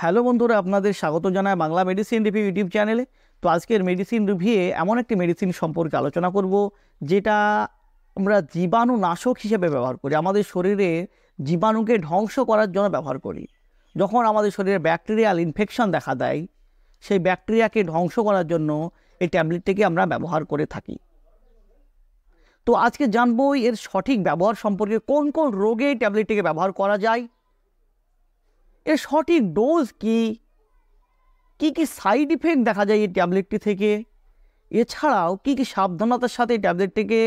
hello বন্ধুরা আপনাদের স্বাগত জানায় বাংলা মেডিসিন রিভিউ ইউটিউব চ্যানেলে তো আজকের মেডিসিন রিভিউয়ে এমন একটি মেডিসিন সম্পর্কে আলোচনা করব যেটা আমরা জীবাণু নাশক হিসেবে ব্যবহার করি আমাদের শরীরে জীবাণুকে ধ্বংস করার জন্য ব্যবহার করি যখন আমাদের শরীরে ব্যাকটেরিয়াল ইনফেকশন দেখা দেয় সেই ব্যাকটেরিয়াকে ধ্বংস করার জন্য এই ট্যাবলেটটিকে আমরা ব্যবহার করে থাকি তো আজকে জানবো এর সঠিক ব্যবহার সম্পর্কে কোন কোন রোগে এই ট্যাবলেটটিকে ব্যবহার করা যায় এর সঠিক ডোজ কি কি কি সাইড ইফেক্ট দেখা যায় এই ট্যাবলেটটি থেকে এছাড়াও কি কি সাবধানতার সাথে এই ট্যাবলেটটিকে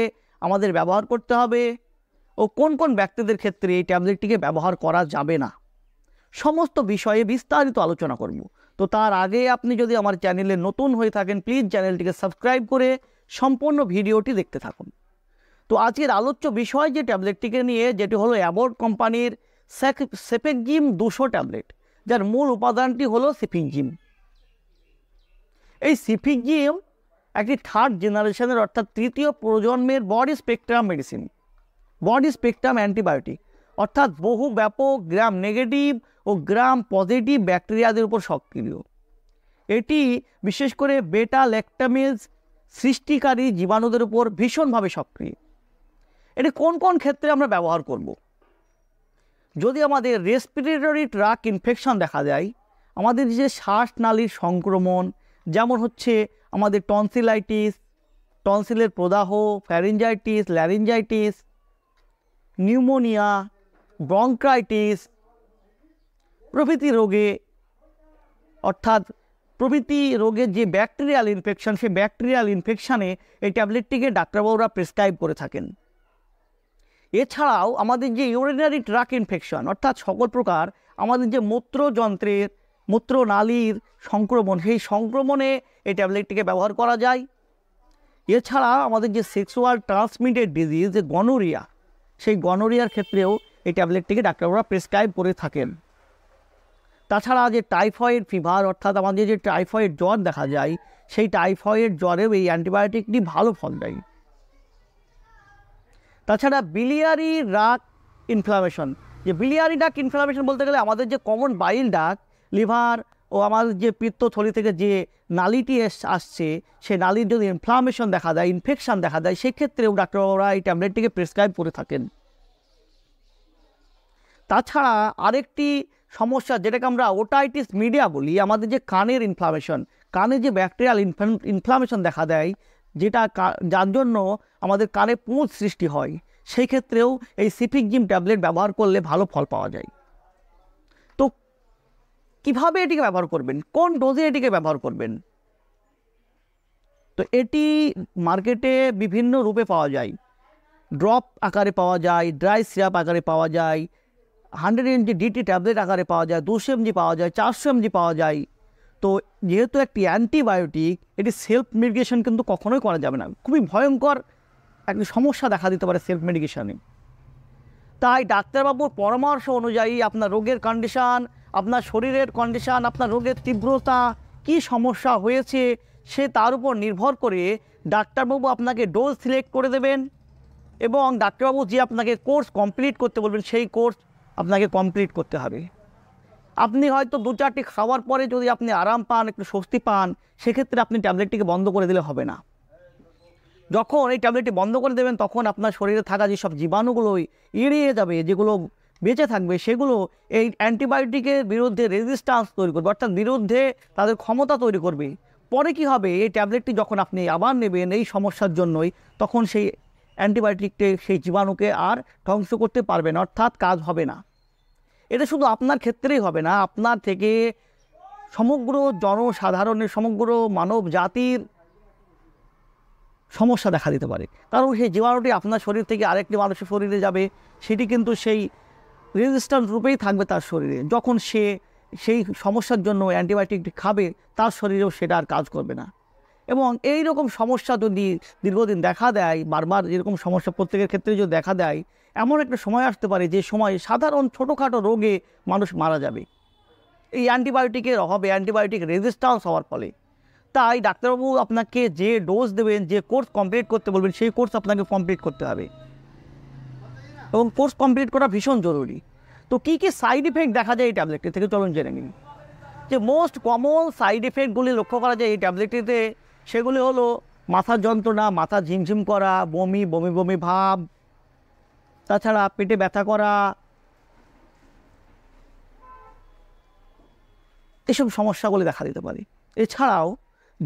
আমাদের ব্যবহার করতে হবে ও কোন কোন ব্যক্তিদের ক্ষেত্রে এই ট্যাবলেটটিকে ব্যবহার করা যাবে না সমস্ত বিষয়ে বিস্তারিত আলোচনা করব তো তার আগে আপনি যদি আমার চ্যানেলে নতুন হয়ে থাকেন প্লিজ চ্যানেলটিকে সাবস্ক্রাইব করে সম্পূর্ণ ভিডিওটি দেখতে থাকুন তো আজকের আলোচ্য বিষয় যে ট্যাবলেটটিকে নিয়ে যেটি হলো অ্যাবোর্ড কোম্পানির সেপেকজিম দুশো ট্যাবলেট যার মূল উপাদানটি হলো সিফিকজিম এই সিফিকজিম একটি থার্ড জেনারেশনের অর্থাৎ তৃতীয় প্রজন্মের body spectrum medicine body spectrum antibiotic অর্থাৎ বহু ব্যাপক গ্রাম নেগেটিভ ও গ্রাম পজিটিভ ব্যাকটেরিয়াদের উপর সক্রিয় এটি বিশেষ করে বেটা ল্যাক্টামিজ সৃষ্টিকারী জীবাণুদের উপর ভীষণভাবে সক্রিয় এটি কোন কোন ক্ষেত্রে আমরা ব্যবহার করবো যদি আমাদের রেসপিরেটরি ট্রাক ইনফেকশন দেখা যায় আমাদের যে শ্বাসনালীর সংক্রমণ যেমন হচ্ছে আমাদের টনসিলাইটিস টনসিলের প্রদাহ ফ্যারেঞ্জাইটিস ল্যারেঞ্জাইটিস নিউমোনিয়া ব্রঙ্ক্রাইটিস প্রভৃতি রোগে অর্থাৎ প্রভৃতি রোগের যে ব্যাকটেরিয়াল ইনফেকশন সেই ব্যাকটেরিয়াল ইনফেকশানে এই ট্যাবলেটটিকে ডাক্তারবাবুরা প্রেসক্রাইব করে থাকেন এছাড়াও আমাদের যে ইউরিনারি ট্রাক ইনফেকশন অর্থাৎ সকল প্রকার আমাদের যে মূত্রযন্ত্রের মূত্রনালীর সংক্রমণ সেই সংক্রমণে এই ট্যাবলেটটিকে ব্যবহার করা যায় এছাড়া আমাদের যে সেক্সুয়াল ট্রান্সমিটেড ডিজিজ যে গনোরিয়া সেই গনোরিয়ার ক্ষেত্রেও এই ট্যাবলেটটিকে ডাক্তারবাবুরা প্রেসক্রাইব করে থাকেন তাছাড়া যে টাইফয়েড ফিভার অর্থাৎ আমাদের যে টাইফয়েড জ্বর দেখা যায় সেই টাইফয়েড জ্বরেও এই অ্যান্টিবায়োটিকটি ভালো ফল দেয় তাছাড়া বিলিয়ারি ডাক ইনফ্লামেশন যে বিলিয়ারি ডাক ইনফ্লামেশন বলতে গেলে আমাদের যে কমন বাইল ডাক লিভার ও আমাদের যে পিত্তথলি থেকে যে নালিটি আসছে সে নালির যদি ইনফ্লামেশন দেখা দেয় ইনফেকশান দেখা দেয় সেক্ষেত্রেও ডাক্তারবাবুরা এই ট্যাবলেটটিকে প্রেসক্রাইব করে থাকেন তাছাড়া আরেকটি সমস্যা যেটাকে আমরা ওটাইটিস মিডিয়া বলি আমাদের যে কানের ইনফ্লামেশন কানে যে ব্যাকটেরিয়াল ইনফ্লামেশন দেখা দেয় যেটা যার জন্য আমাদের কানে পুঁজ সৃষ্টি হয় সেই ক্ষেত্রেও এই সিফিক জিম ট্যাবলেট ব্যবহার করলে ভালো ফল পাওয়া যায় তো কিভাবে এটিকে ব্যবহার করবেন কোন ডোজে এটিকে ব্যবহার করবেন তো এটি মার্কেটে বিভিন্ন রূপে পাওয়া যায় ড্রপ আকারে পাওয়া যায় ড্রাই সিরাপ আকারে পাওয়া যায় হান্ড্রেড এমজি ডিটি ট্যাবলেট আকারে পাওয়া যায় দুশো এমজি পাওয়া যায় চারশো এমজি পাওয়া যায় তো যেহেতু একটি অ্যান্টিবায়োটিক এটি সেলফ মেডিকেশন কিন্তু কখনোই করা যাবে না খুবই ভয়ঙ্কর একটি সমস্যা দেখা দিতে পারে সেলফ মেডিকেশানে তাই ডাক্তারবাবুর পরামর্শ অনুযায়ী আপনার রোগের কন্ডিশান আপনার শরীরের কন্ডিশান আপনার রোগের তীব্রতা কি সমস্যা হয়েছে সে তার উপর নির্ভর করে ডাক্তারবাবু আপনাকে ডোজ সিলেক্ট করে দেবেন এবং ডাক্তারবাবু যে আপনাকে কোর্স কমপ্লিট করতে বলবেন সেই কোর্স আপনাকে কমপ্লিট করতে হবে আপনি হয়তো দু চারটি খাওয়ার পরে যদি আপনি আরাম পান একটু স্বস্তি পান সেক্ষেত্রে আপনি ট্যাবলেটটিকে বন্ধ করে দিলে হবে না যখন এই ট্যাবলেটটি বন্ধ করে দেবেন তখন আপনার শরীরে থাকা যেসব জীবাণুগুলো এড়িয়ে যাবে যেগুলো বেঁচে থাকবে সেগুলো এই অ্যান্টিবায়োটিকের বিরুদ্ধে রেজিস্ট্যান্স তৈরি করবে অর্থাৎ বিরুদ্ধে তাদের ক্ষমতা তৈরি করবে পরে কি হবে এই ট্যাবলেটটি যখন আপনি আবার নেবেন এই সমস্যার জন্যই তখন সেই অ্যান্টিবায়োটিকটি সেই জীবাণুকে আর ধ্বংস করতে পারবে না অর্থাৎ কাজ হবে না এটা শুধু আপনার ক্ষেত্রেই হবে না আপনার থেকে সমগ্র জনসাধারণের সমগ্র মানব জাতির সমস্যা দেখা দিতে পারে কারণ সেই জীবাণুটি আপনার শরীর থেকে আরেকটি মানুষের শরীরে যাবে সেটি কিন্তু সেই রেজিস্ট্যান্ট রূপেই থাকবে তার শরীরে যখন সে সেই সমস্যার জন্য অ্যান্টিবায়োটিকটি খাবে তার শরীরেও সেটা আর কাজ করবে না এবং এই রকম সমস্যা যদি দীর্ঘদিন দেখা দেয় বারবার এরকম সমস্যা প্রত্যেকের ক্ষেত্রে যদি দেখা দেয় এমন একটা সময় আসতে পারে যে সময়ে সাধারণ ছোটোখাটো রোগে মানুষ মারা যাবে এই অ্যান্টিবায়োটিকের অভাবে অ্যান্টিবায়োটিক রেজিস্ট্যান্স হওয়ার ফলে তাই ডাক্তারবাবু আপনাকে যে ডোজ দেবেন যে কোর্স কমপ্লিট করতে বলবেন সেই কোর্স আপনাকে কমপ্লিট করতে হবে এবং কোর্স কমপ্লিট করা ভীষণ জরুরি তো কী কী সাইড ইফেক্ট দেখা যায় এই ট্যাবলেটটি থেকে চলুন জেনে নিন যে মোস্ট কমন সাইড ইফেক্টগুলি লক্ষ্য করা যায় এই ট্যাবলেটটিতে সেগুলি হলো মাথার যন্ত্রণা মাথা ঝিমঝিম করা বমি বমি বমি ভাব তাছাড়া পেটে ব্যথা করা এসব বলে দেখা দিতে পারে এছাড়াও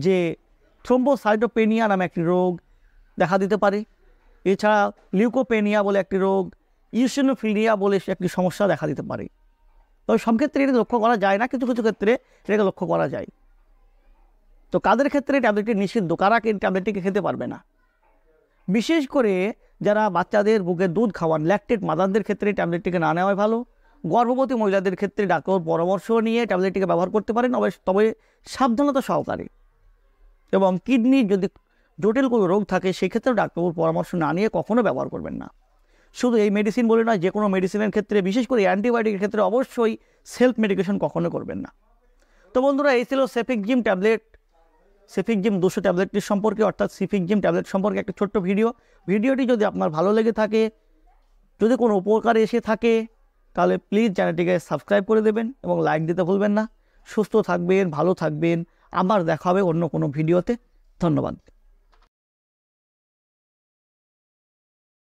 যে থ্রোম্বোসাইটোপেনিয়া নামে একটি রোগ দেখা দিতে পারে এছাড়া লিউকোপেনিয়া বলে একটি রোগ ইউসিনোফিলিয়া বলে একটি সমস্যা দেখা দিতে পারে তবে সব ক্ষেত্রে এটাকে লক্ষ্য করা যায় না কিছু কিছু ক্ষেত্রে এটাকে লক্ষ্য করা যায় তো কাদের ক্ষেত্রে ট্যাবলেটটি নিষিদ্ধ কারা ট্যাবলেটটিকে খেতে পারবে না বিশেষ করে যারা বাচ্চাদের বুকের দুধ খাওয়ান ল্যাকটেড মাদারদের ক্ষেত্রে ট্যাবলেটটিকে না নেওয়াই ভালো গর্ভবতী মহিলাদের ক্ষেত্রে ডাক্তার পরামর্শ নিয়ে ট্যাবলেটটিকে ব্যবহার করতে পারেন তবে সাবধানতা সহকারে এবং কিডনির যদি জটিল কোনো রোগ থাকে সেক্ষেত্রেও ডাক্তারবুর পরামর্শ না নিয়ে কখনও ব্যবহার করবেন না শুধু এই মেডিসিন বলে নয় যে কোনো মেডিসিনের ক্ষেত্রে বিশেষ করে অ্যান্টিবায়োটিকের ক্ষেত্রে অবশ্যই সেলফ মেডিকেশন কখনো করবেন না তো বন্ধুরা এই ছিল cefixime tablet cefixime দুশো ট্যাবলেটটি সম্পর্কে অর্থাৎ সিফিক জিম ট্যাবলেট সম্পর্কে একটা ছোট্ট ভিডিও ভিডিওটি যদি আপনার ভালো লেগে থাকে যদি কোনো উপকার এসে থাকে তাহলে প্লিজ চ্যানেলটিকে সাবস্ক্রাইব করে দেবেন এবং লাইক দিতে ভুলবেন না সুস্থ থাকবেন ভালো থাকবেন আবার দেখা হবে অন্য কোনো ভিডিওতে ধন্যবাদ